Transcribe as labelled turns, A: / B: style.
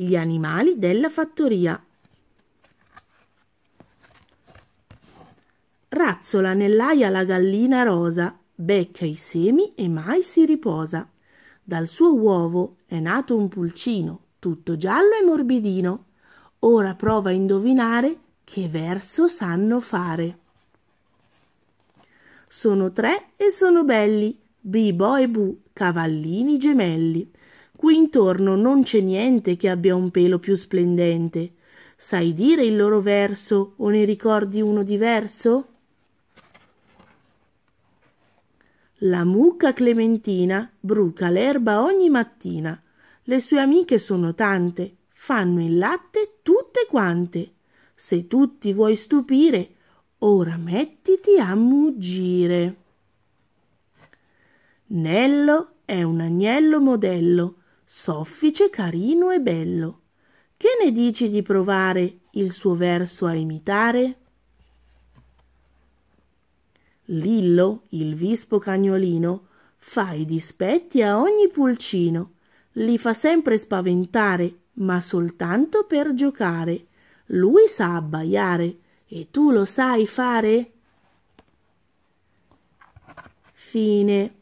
A: gli animali della fattoria. Razzola nell'aia la gallina rosa, becca i semi e mai si riposa. Dal suo uovo è nato un pulcino, tutto giallo e morbidino. Ora prova a indovinare che verso sanno fare. Sono tre e sono belli, Bibo e Bu, cavallini gemelli qui intorno non c'è niente che abbia un pelo più splendente. Sai dire il loro verso o ne ricordi uno diverso? La mucca clementina bruca l'erba ogni mattina. Le sue amiche sono tante, fanno il latte tutte quante. Se tu ti vuoi stupire, ora mettiti a muggire. Nello è un agnello modello soffice, carino e bello. Che ne dici di provare il suo verso a imitare? Lillo, il vispo cagnolino, fa i dispetti a ogni pulcino, li fa sempre spaventare, ma soltanto per giocare. Lui sa abbaiare, e tu lo sai fare? Fine.